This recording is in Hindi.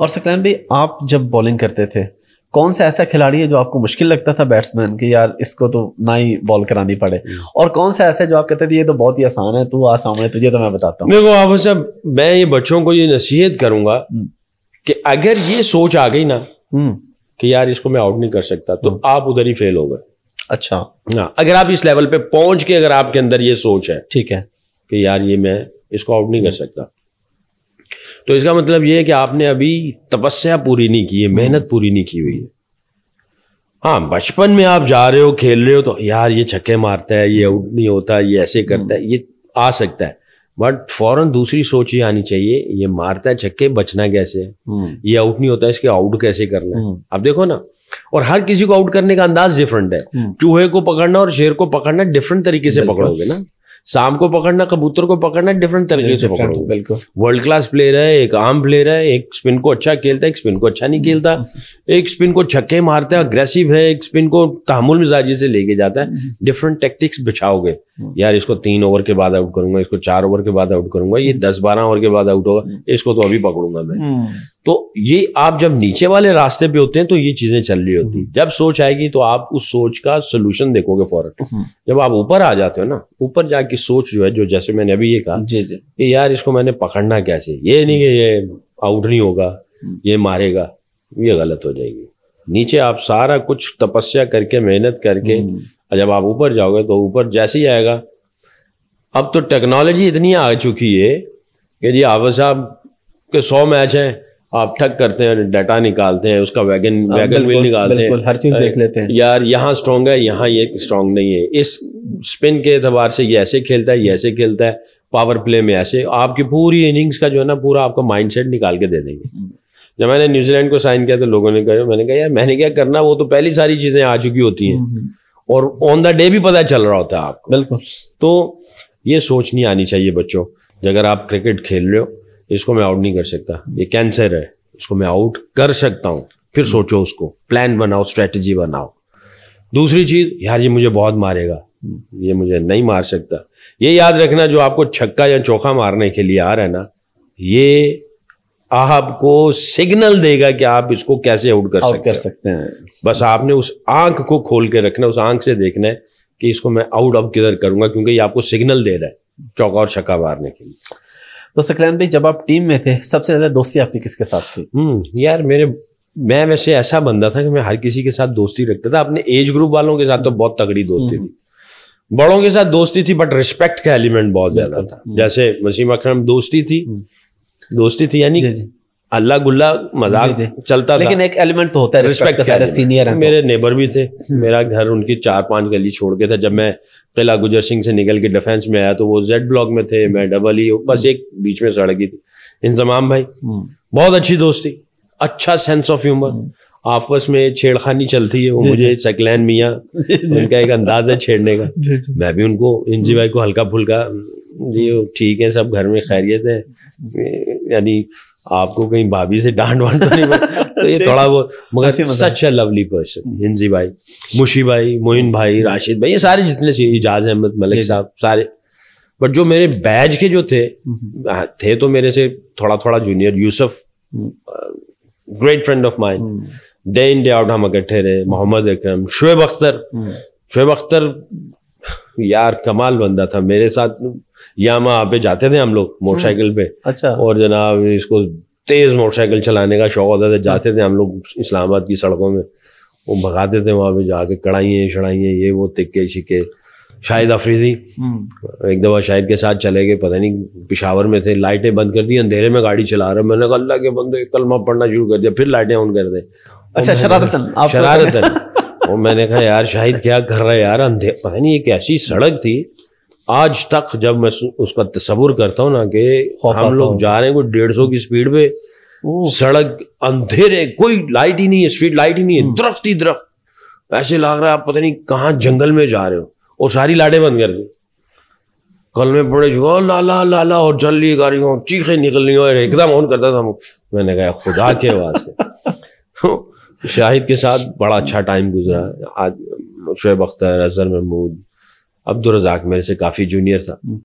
और सकलैन भाई आप जब बॉलिंग करते थे कौन सा ऐसा खिलाड़ी है जो आपको मुश्किल लगता था बैट्समैन कि यार इसको तो ना ही बॉल करानी पड़े हम्म। और कौन सा ऐसा है जो आप कहते थे ये तो बहुत ही आसान है तू आ सामने तुझे तो मैं बताता हूँ देखो आप सब मैं ये बच्चों को ये नसीहत करूंगा हम्म। कि अगर ये सोच आ गई ना हम्म। कि यार इसको मैं आउट नहीं कर सकता तो आप उधर ही फेल हो गए अच्छा ना हाँ, अगर आप इस लेवल पे पहुंच के अगर आपके अंदर ये सोच है ठीक है कि यार ये मैं इसको आउट नहीं कर सकता तो इसका मतलब ये है कि आपने अभी तपस्या पूरी नहीं की है मेहनत पूरी नहीं की हुई है हाँ बचपन में आप जा रहे हो खेल रहे हो तो यार ये छक्के मारता है ये आउट नहीं होता ये ऐसे करता है ये आ सकता है बट फौरन दूसरी सोच ही आनी चाहिए ये मारता है छक्के बचना कैसे है हम्म। ये आउट नहीं होता इसके आउट कैसे करना है आप हम्म। देखो ना और हर किसी को आउट करने का अंदाज डिफरेंट है हम्म। चूहे को पकड़ना और शेर को पकड़ना डिफरेंट तरीके से पकड़ोगे ना शाम को पकड़ना कबूतर को पकड़ना डिफरेंट तरीके से पकड़ो बिल्कुल वर्ल्ड क्लास प्लेयर है एक आम प्लेयर है एक स्पिन को अच्छा खेलता है एक स्पिन को अच्छा नहीं खेलता एक स्पिन को छक्के मारता है अग्रेसिव है एक स्पिन को तहमुल मिजाजी से लेके जाता है डिफरेंट टेक्टिक्स बिछाओगे हम्म। यार इसको तीन ओवर के बाद आउट करूंगा इसको चार ओवर के बाद आउट करूंगा ये हम्म। दस बारह ओवर के बाद आउट होगा हम्म। इसको तो अभी पकड़ूंगा मैं तो ये आप जब नीचे वाले रास्ते पे होते हैं तो ये चीजें चल रही होती है जब सोच आएगी तो आप उस सोच का सोल्यूशन देखोगे फौरन जब आप ऊपर आ जाते हो ना ऊपर जाके सोच जो है जो जैसे मैंने अभी ये कहा कि यार इसको मैंने पकड़ना कैसे ये नहीं कि ये आउट नहीं होगा ये मारेगा ये गलत हो जाएगी नीचे आप सारा कुछ तपस्या करके मेहनत करके हम्म। जब आप ऊपर जाओगे तो ऊपर जैसे ही आएगा अब तो टेक्नोलॉजी इतनी आ चुकी है कि जी आप साहब के सौ मैच हैं आप ठग करते हैं डाटा निकालते हैं उसका वैगन हाँ, वैगन व्हील निकालते हैं हर चीज देख लेते हैं यार यहाँ स्ट्रांग है यहाँ ये स्ट्रांग नहीं है इस स्पिन के एतबार से ये ऐसे खेलता है ये ऐसे खेलता है पावर प्ले में ऐसे आपकी पूरी इनिंग्स का जो है ना पूरा आपका माइंडसेट निकाल के दे देंगे हम्म। जब मैंने न्यूजीलैंड को साइन किया तो लोगों ने कहा मैंने कहा यार मैंने क्या करना वो तो पहली सारी चीजें आ चुकी होती हैं हम्म, हम्म। और ऑन द डे भी पता चल रहा होता है आपको बिल्कुल तो ये सोच नहीं आनी चाहिए बच्चों अगर आप क्रिकेट खेल रहे हो इसको मैं आउट नहीं कर सकता ये कैंसर है इसको मैं आउट कर सकता हूँ फिर सोचो उसको प्लान बनाओ स्ट्रेटजी बनाओ दूसरी चीज यार ये मुझे बहुत मारेगा ये मुझे नहीं मार सकता ये याद रखना जो आपको छक्का या चौखा मारने के लिए आ रहा है ना ये आपको सिग्नल देगा कि आप इसको कैसे आउट कर, आउट सकते, कर सकते हैं बस आपने उस आंख को खोल के रखना उस आंख से देखना है कि इसको मैं आउट अब किधर करूंगा क्योंकि ये आपको सिग्नल दे रहा है चौका और छक्का मारने के लिए तो सकलैन भाई जब आप टीम में थे सबसे ज्यादा दोस्ती आपकी किसके साथ थी हम्म, यार मेरे मैं वैसे ऐसा बंदा था कि मैं हर किसी के साथ दोस्ती रखता था अपने एज ग्रुप वालों के साथ तो बहुत तगड़ी दोस्ती हम्म। थी बड़ों के साथ दोस्ती थी बट रिस्पेक्ट का एलिमेंट बहुत ज्यादा था जैसे वसीम अक्रम दोस्ती थी हम्म। दोस्ती थी यानी अल्लाह गुल्ला मजाक चलता लेकिन था। एक एलिमेंट तो होता है रिस्पेक्ट का सारे सीनियर हैं मेरे नेबर भी थे मेरा घर उनकी चार पांच गली छोड़ के था जब मैं किला गुजर सिंह से निकल के डिफेंस में आया तो वो जेड ब्लॉक में थे मैं डबल ही e, बस एक बीच में सड़क ही थी इंजमाम भाई हम्म। बहुत अच्छी दोस्ती अच्छा सेंस ऑफ ह्यूमर आपस में छेड़खानी चलती है वो मुझे सकलैन मियाँ उनका एक अंदाज है छेड़ने का मैं भी उनको इंजी भाई को हल्का फुल्का जी ठीक है सब घर में खैरियत है यानी आपको कहीं भाभी से डांट वांट तो नहीं तो ये थोड़ा वो मगर सच अ लवली पर्सन हिंजी भाई मुशी भाई मोहिन भाई राशिद भाई ये सारे जितने इजाज अहमद मलिक साहब सारे बट जो मेरे बैज के जो थे हम्म। हाँ, थे तो मेरे से थोड़ा थोड़ा junior Yusuf great friend of mine day in day out हम इकट्ठे रहे मोहम्मद अक्रम शुएब अख्तर हम्म। शुएब अख्तर यार कमाल बंदा था मेरे साथ यामा पे जाते थे हम लोग मोटरसाइकिल पे हम्म, अच्छा और जनाब इसको तेज मोटरसाइकिल चलाने का शौक होता था जाते थे हम लोग इस्लामाबाद की सड़कों में वो भगाते थे वहां पे जाके कड़ाइए शड़ाइए ये वो तिक्के शिक्के शाहिद अफरीदी हम्म। एक दफ़ा शाहिद के साथ चले गए पता नहीं पिशावर में थे लाइटें बंद कर दी अंधेरे में गाड़ी चला रहा मैंने कहा अल्लाह के बंदे कलमा पढ़ना शुरू कर दिया फिर लाइटें ऑन कर दे अच्छा शरारतन शरारतन और मैंने कहा यार शाहिद क्या कर रहा है यार अंधे पता नहीं एक ऐसी सड़क थी आज तक जब मैं उसका तस्वुर करता हूँ ना कि हम लोग जा रहे हैं कोई डेढ़ सौ की स्पीड पे सड़क अंधेरे कोई लाइट ही नहीं है स्ट्रीट लाइट ही नहीं है हम्म। दरख्त ही दरख्त ऐसे लग रहा है आप पता नहीं कहाँ जंगल में जा रहे हो और सारी लाडे बंद कर दी कल में पड़े जो लाला लाला और चल रही गाड़ियों चीखे निकल रही और एकदम ऑन करता था मैंने कहा खुदा के वास्ते शाहिद के साथ बड़ा अच्छा टाइम गुजरा आज शुएब अख्तर अजहर महमूद अब्दुलरजाक मेरे से काफ़ी जूनियर था